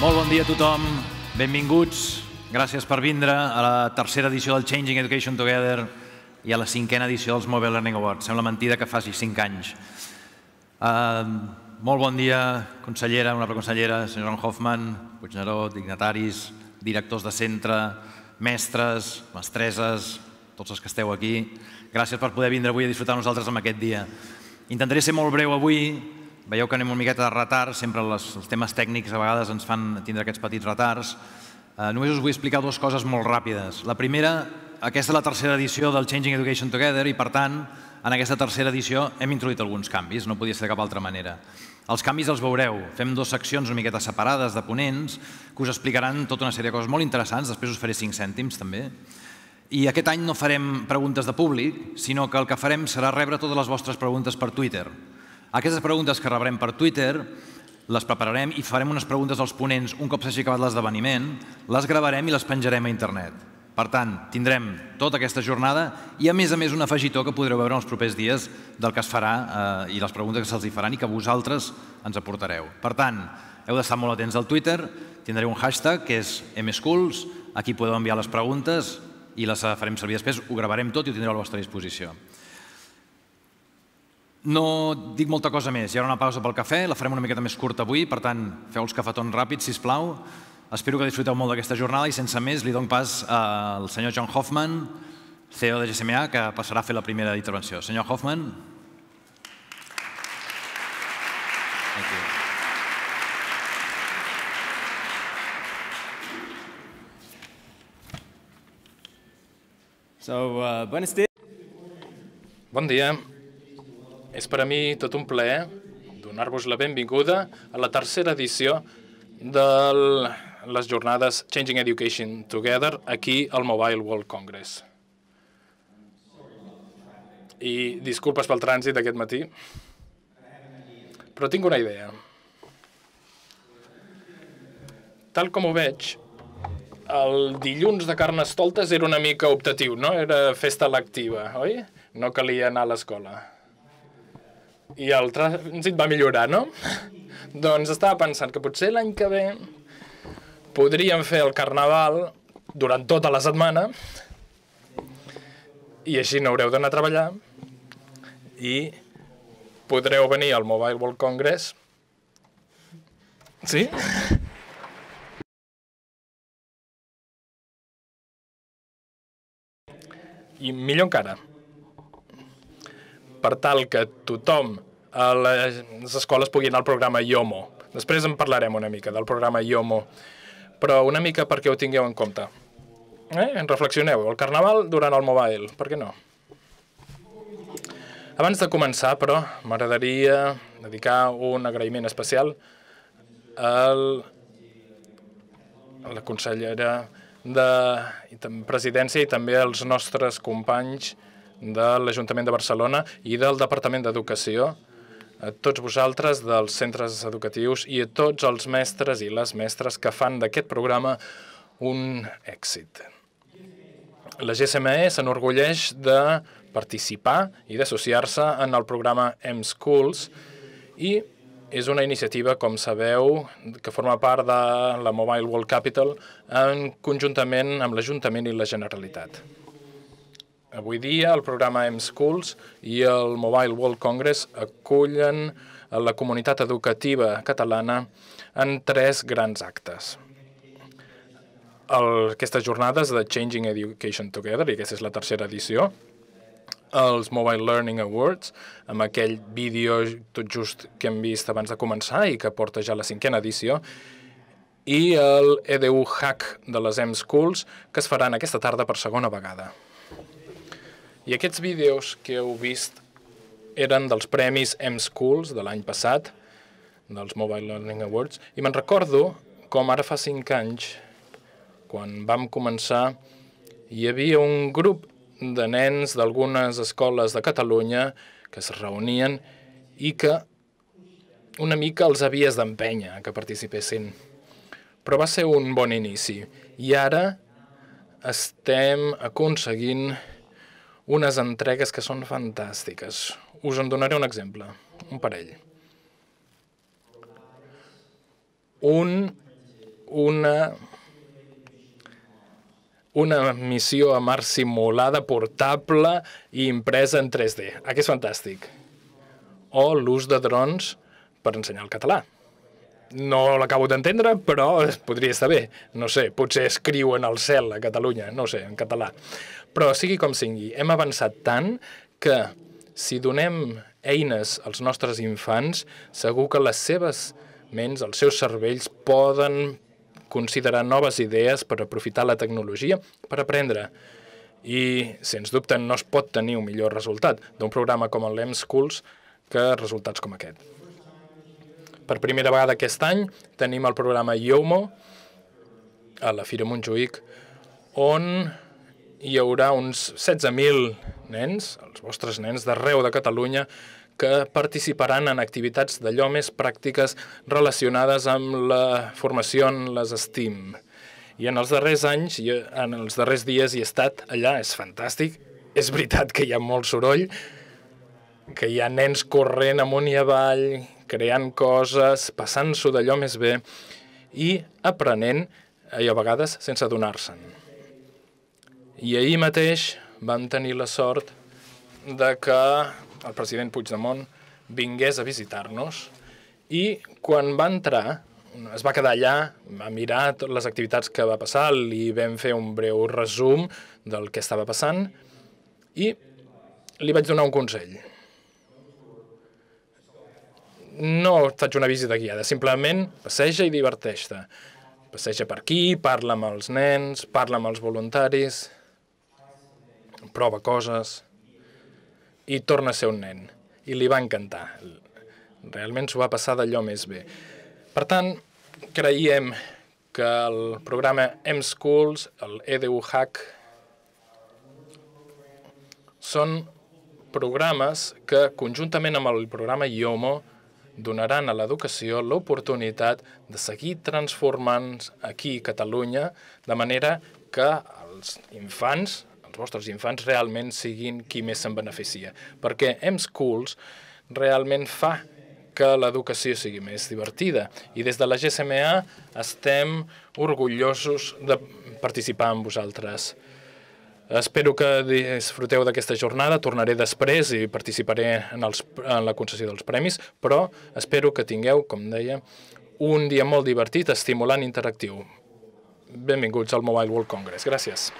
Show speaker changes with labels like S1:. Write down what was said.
S1: Molt bon dia a tothom, benvinguts, gràcies per vindre a la tercera edició del Changing Education Together i a la cinquena edició dels Mobile Learning Awards. Sembla mentida que faci cinc anys. Uh, molt bon dia, consellera, honorable consellera, senyor Ron Hoffman, Puigneró, dignataris, directors de centre, mestres, mestreses, tots els que esteu aquí. Gràcies per poder vindre avui a disfrutar nosaltres amb aquest dia. Intentaré ser molt breu avui, Veieu que anem una miqueta de retard, sempre les, els temes tècnics a vegades ens fan tindre aquests petits retards. Eh, només us vull explicar dues coses molt ràpides. La primera, aquesta és la tercera edició del Changing Education Together i, per tant, en aquesta tercera edició hem introduït alguns canvis, no podia ser de cap altra manera. Els canvis els veureu. Fem dues seccions una miqueta separades de ponents que us explicaran tota una sèrie de coses molt interessants. Després us faré cinc cèntims, també. I aquest any no farem preguntes de públic, sinó que el que farem serà rebre totes les vostres preguntes per Twitter. Aquestes preguntes que rebrem per Twitter les prepararem i farem unes preguntes als ponents un cop s'hagi acabat l'esdeveniment, les gravarem i les penjarem a internet. Per tant, tindrem tota aquesta jornada i, a més a més, un afegitor que podreu veure en els propers dies del que es farà eh, i les preguntes que se'ls faran i que vosaltres ens aportareu. Per tant, heu d'estar molt atents al Twitter, tindré un hashtag que és mschools, aquí podeu enviar les preguntes i les farem servir després, ho gravarem tot i ho tindreu a la vostra disposició. No dic molta cosa més. Hi haurà una pausa pel cafè, la farem una miqueta més curta avui, per tant, feu els cafetons ràpids, si plau. Espero que disfruteu molt d'aquesta jornada i sense més li dono pas al senyor John Hoffman, CEO de GSMA, que passarà a fer la primera intervenció. Senyor Hoffman. Thank you.
S2: So, uh, buenos días. Bon dia. És per a mi tot un plaer donar-vos la benvinguda a la tercera edició de les jornades Changing Education Together aquí al Mobile World Congress. I disculpes pel trànsit d'aquest matí, però tinc una idea. Tal com ho veig, el dilluns de Carnestoltes era una mica optatiu, no? Era festa lectiva, oi? No calia anar a l'escola i el trànsit va millorar, no? doncs estava pensant que potser l'any que ve podríem fer el carnaval durant tota la setmana i així no haureu d'anar a treballar i podreu venir al Mobile World Congress. Sí? I millor encara, per tal que tothom a les escoles pugui anar al programa IOMO. Després en parlarem una mica del programa IOMO, però una mica perquè ho tingueu en compte. Eh? En reflexioneu. El carnaval durant el mobile, per què no? Abans de començar, però, m'agradaria dedicar un agraïment especial al, a la consellera de i presidència i també als nostres companys de l'Ajuntament de Barcelona i del Departament d'Educació, a tots vosaltres dels centres educatius i a tots els mestres i les mestres que fan d'aquest programa un èxit. La GSME s'enorgulleix de participar i d'associar-se en el programa M-Schools i és una iniciativa, com sabeu, que forma part de la Mobile World Capital en conjuntament amb l'Ajuntament i la Generalitat. Avui dia el programa M-Schools i el Mobile World Congress acullen la comunitat educativa catalana en tres grans actes. El, aquestes jornades de Changing Education Together, i aquesta és la tercera edició, els Mobile Learning Awards, amb aquell vídeo tot just que hem vist abans de començar i que porta ja la cinquena edició, i el EDU Hack de les M-Schools, que es faran aquesta tarda per segona vegada. I aquests vídeos que heu vist eren dels premis M-Schools de l'any passat, dels Mobile Learning Awards, i me'n recordo com ara fa cinc anys, quan vam començar, hi havia un grup de nens d'algunes escoles de Catalunya que es reunien i que una mica els havies d'empènyer que participessin. Però va ser un bon inici. I ara estem aconseguint unes entregues que són fantàstiques. Us en donaré un exemple, un parell. Un, una, una missió a mar simulada, portable i impresa en 3D. Aquest és fantàstic. O l'ús de drons per ensenyar el català. No l'acabo d'entendre, però podria estar bé. No sé, potser escriuen al cel a Catalunya, no sé, en català. Però sigui com sigui, hem avançat tant que si donem eines als nostres infants, segur que les seves ments, els seus cervells, poden considerar noves idees per aprofitar la tecnologia per aprendre. I, sens dubte, no es pot tenir un millor resultat d'un programa com el l'EM Schools que resultats com aquest. Per primera vegada aquest any tenim el programa IOMO a la Fira Montjuïc, on hi haurà uns 16.000 nens, els vostres nens d'arreu de Catalunya, que participaran en activitats d'allò més pràctiques relacionades amb la formació en les STEAM. I en els darrers anys, en els darrers dies hi he estat allà, és fantàstic. És veritat que hi ha molt soroll, que hi ha nens corrent amunt i avall, creant coses, passant-s'ho d'allò més bé i aprenent, eh, i a vegades sense adonar-se'n. I ahir mateix vam tenir la sort de que el president Puigdemont vingués a visitar-nos i quan va entrar es va quedar allà, va mirar totes les activitats que va passar, li vam fer un breu resum del que estava passant i li vaig donar un consell no et faig una visita guiada, simplement passeja i diverteix-te. Passeja per aquí, parla amb els nens, parla amb els voluntaris, prova coses i torna a ser un nen. I li va encantar. Realment s'ho va passar d'allò més bé. Per tant, creiem que el programa M-Schools, el e Hack, són programes que, conjuntament amb el programa IOMO, donaran a l'educació l'oportunitat de seguir transformant aquí a Catalunya de manera que els infants, els vostres infants, realment siguin qui més se'n beneficia. Perquè M-Schools realment fa que l'educació sigui més divertida. I des de la GSMA estem orgullosos de participar amb vosaltres. Espero que disfruteu d'aquesta jornada, tornaré després i participaré en, els, en la concessió dels premis, però espero que tingueu, com deia, un dia molt divertit, estimulant, i interactiu. Benvinguts al Mobile World Congress. Gràcies.